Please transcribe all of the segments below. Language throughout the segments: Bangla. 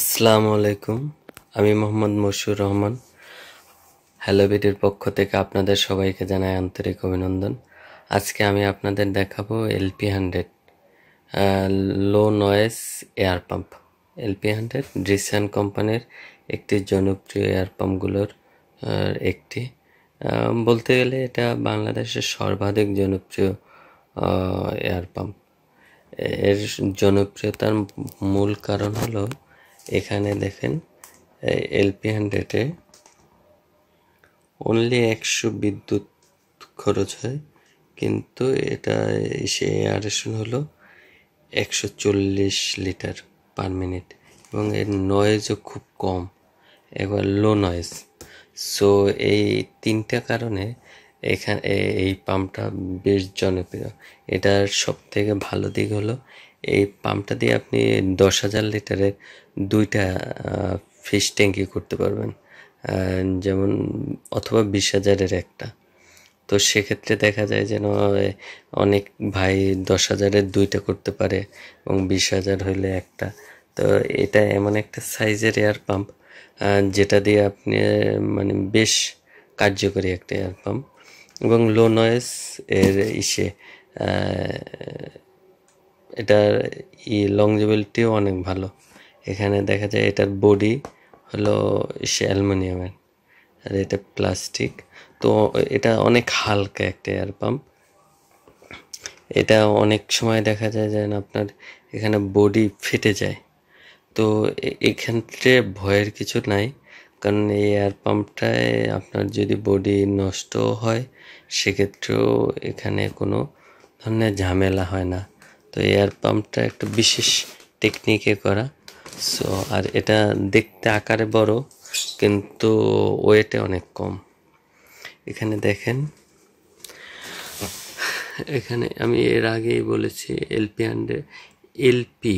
আসসালামু আলাইকুম আমি মোহাম্মদ মশিউর রহমান হ্যালো বিটির পক্ষ থেকে আপনাদের সবাইকে জানাই আন্তরিক অভিনন্দন আজকে আমি আপনাদের দেখাবো LP hundred low noise air pump LP hundred ড্রিসান কোম্পানির একটি জনপ্রিয় এয়ার পাম্পগুলোর একটি বলতে গেলে এটা বাংলাদেশের সর্বাধিক জনপ্রিয় এয়ার পাম্প এর জনপ্রিয়তার মূল কারণ হলো এখানে দেখেন এলপি হান্ড্রেডে অনলি একশো বিদ্যুৎ খরচ হয় কিন্তু এটা সে আরেশন হলো একশো চল্লিশ লিটার পার মিনিট এবং এর নয়েজও খুব কম এবার লো নয়েজ সো এই তিনটা কারণে এখানে এই পাম্পটা বেশ জনপ্রিয় এটার সবথেকে ভালো দিক হলো এই পাম্পটা দিয়ে আপনি দশ হাজার লিটারের দুইটা ফিশ ট্যাঙ্কি করতে পারবেন যেমন অথবা বিশ হাজারের একটা তো সেক্ষেত্রে দেখা যায় যেন অনেক ভাই দশ হাজারের দুইটা করতে পারে এবং বিশ হাজার হইলে একটা তো এটা এমন একটা সাইজের এয়ার পাম্প যেটা দিয়ে আপনি মানে বেশ কার্যকরী একটা এয়ার পাম্প এবং লো নয়েস এর ইসে এটার ই লংজিবিলিটিও অনেক ভালো এখানে দেখা যায় এটার বডি হলো অ্যালমোনিয়ামের আর এটা প্লাস্টিক তো এটা অনেক হালকা একটা এয়ার পাম্প এটা অনেক সময় দেখা যায় যে আপনার এখানে বডি ফেটে যায় তো এখান থেকে ভয়ের কিছু নাই কারণ এই এয়ার পাম্পটায় আপনার যদি বডি নষ্ট হয় সেক্ষেত্রেও এখানে কোনো ধরনের ঝামেলা হয় না তো এয়ার পাম্পটা একটা বিশেষ টেকনিকে করা সো আর এটা দেখতে আকারে বড় কিন্তু ওয়েটে অনেক কম এখানে দেখেন এখানে আমি এর আগেই বলেছি এলপি আন্ডে এলপি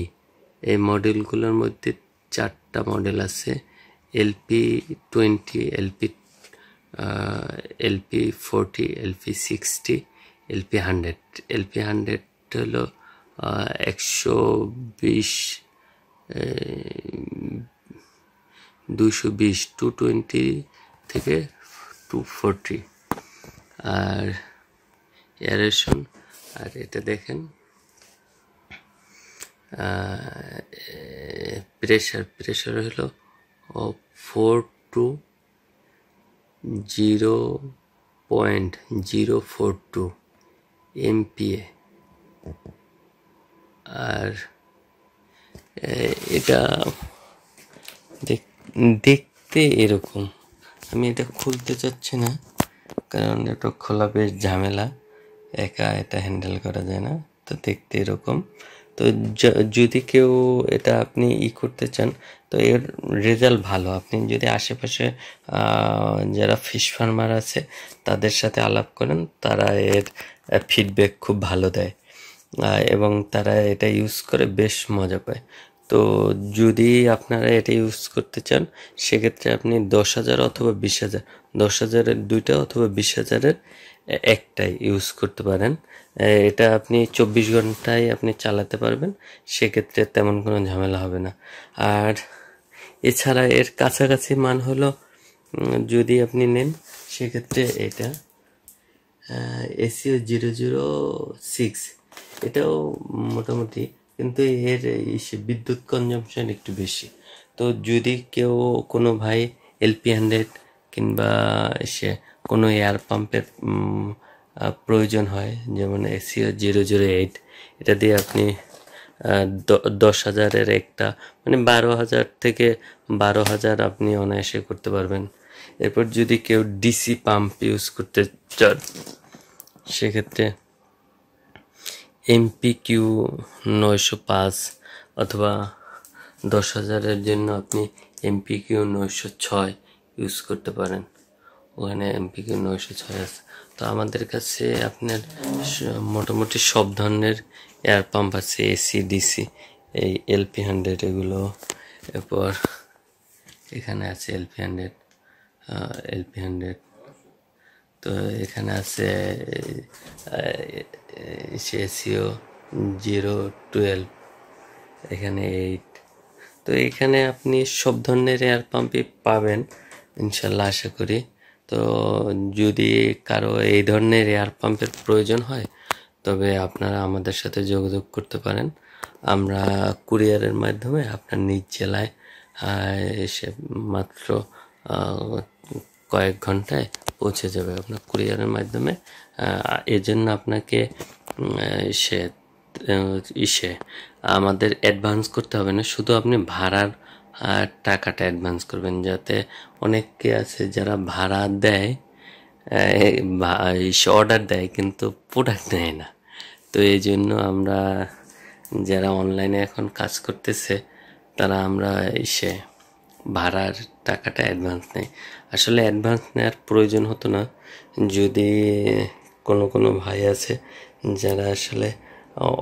এই মডেলগুলোর মধ্যে চারটা মডেল আছে LP twenty LP LP forty LP sixty LP hundred LP hundred হলো একশো বিশ দুইশো বিশ টু টোয়েন্টি থেকে টু ফোরটি আর এয়ারেশন আর এটা দেখেন প্রেশার প্রেশার হলো four two zero point zero four two MPa আর এটা দেখতে এরকম আমি এটা খুলতে চাচ্ছি না কারণ এটা খোলা বেশ ঝামেলা একা এটা হ্যান্ডেল করা যায় না তো দেখতে এরকম তো যদি কেউ এটা আপনি ই করতে চান তো এর রেজাল্ট ভালো আপনি যদি আশেপাশে যারা ফিশ ফার্মার আছে তাদের সাথে আলাপ করেন তারা এর ফিডব্যাক খুব ভালো দেয় এবং তারা এটা ইউজ করে বেশ মজা পায় তো যদি আপনারা এটা ইউজ করতে চান সেক্ষেত্রে আপনি দশ হাজার অথবা বিশ হাজার দশ হাজারের দুইটা অথবা বিশ হাজারের একটাই ইউজ করতে পারেন এটা আপনি চব্বিশ ঘন্টায় আপনি চালাতে পারবেন সেক্ষেত্রে তেমন কোনো ঝামেলা হবে না আর এছাড়া এর কাছাকাছি মান হলো যদি আপনি নেন সেক্ষেত্রে এটা এসিও জিরো জিরো সিক্স এটাও মোটামুটি কিন্তু এর বিদ্যুৎ কনজামশন একটু বেশি তো যদি কেউ কোনো ভাই এলপি হান্ড্রেড কিংবা সে কোনো এয়ার পাম্পের প্রয়োজন হয় যেমন এসিও জিরো জিরো এইট এটা দিয়ে আপনি দশ হাজারের একটা মানে বারো হাজার থেকে বারো হাজার আপনি অনায়াসে করতে পারবেন এরপর যদি কেউ ডিসি পাম্প ইউজ করতে চান সেক্ষেত্রে এমপি কিউ নয়শো পাঁচ অথবা দশ হাজারের জন্য আপনি এমপি কিউ নয়শো ছয় ইউজ করতে পারেন ওখানে এমপি কিউ নয়শো ছয় আছে তো আমাদের কাছে আপনার মোটামুটি সব ধরনের এয়ার পাম্প আছে এসি ডিসি এই এলপি হান্ড্রেড এগুলো এরপর এখানে আছে এলপি হান্ড্রেড এলপি হান্ড্রেড তো এখানে আছে সিও জিরো টুয়েলভ এখানে এইট তো এখানে আপনি সব ধরনের এয়ার পাম্পই পাবেন ইনশাল্লাহ আশা করি তো যদি কারো এই ধরনের এয়ার পাম্পের প্রয়োজন হয় তবে আপনারা আমাদের সাথে যোগাযোগ করতে পারেন আমরা কুরিয়ারের মাধ্যমে আপনার নিজ জেলায় এসে মাত্র কয়েক ঘন্টায় পৌঁছে যাবে আপনার কুরিয়ারের মাধ্যমে এজন্য আপনাকে সে ইসে আমাদের অ্যাডভান্স করতে হবে না শুধু আপনি ভাড়ার টাকাটা অ্যাডভান্স করবেন যাতে অনেকে আছে যারা ভাড়া দেয় অর্ডার দেয় কিন্তু প্রোডাক্ট নেয় না তো এই জন্য আমরা যারা অনলাইনে এখন কাজ করতেছে তারা আমরা সে ভাড়ার টাকাটা অ্যাডভান্স নেয় আসলে অ্যাডভান্স নেওয়ার প্রয়োজন হতো না যদি কোনো কোনো ভাই আছে যারা আসলে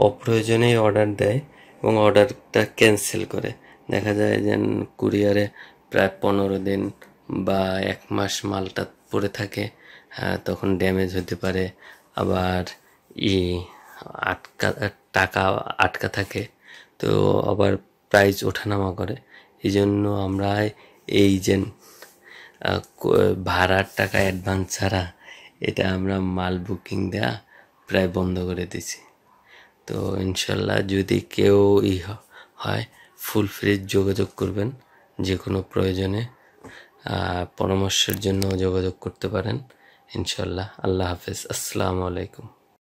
অপ্রয়োজনেই অর্ডার দেয় এবং অর্ডারটা ক্যান্সেল করে দেখা যায় যে কুরিয়ারে প্রায় পনেরো দিন বা এক মাস মালটা পড়ে থাকে হ্যাঁ, তখন ড্যামেজ হতে পারে আবার ই আটকা টাকা আটকা থাকে তো আবার প্রাইস ওঠানামা করে এই জন্য আমরা এই যে ভাড়ার টাকা অ্যাডভান্স ছাড়া এটা আমরা মাল বুকিং দেওয়া প্রায় বন্ধ করে দিছি তো ইনশাল্লাহ যদি কেউ ই হয় ফুল ফ্রিজ যোগাযোগ করবেন যে কোনো প্রয়োজনে পরামর্শের জন্য যোগাযোগ করতে পারেন ইনশাল্লাহ আল্লাহ হাফেজ আসসালামু আলাইকুম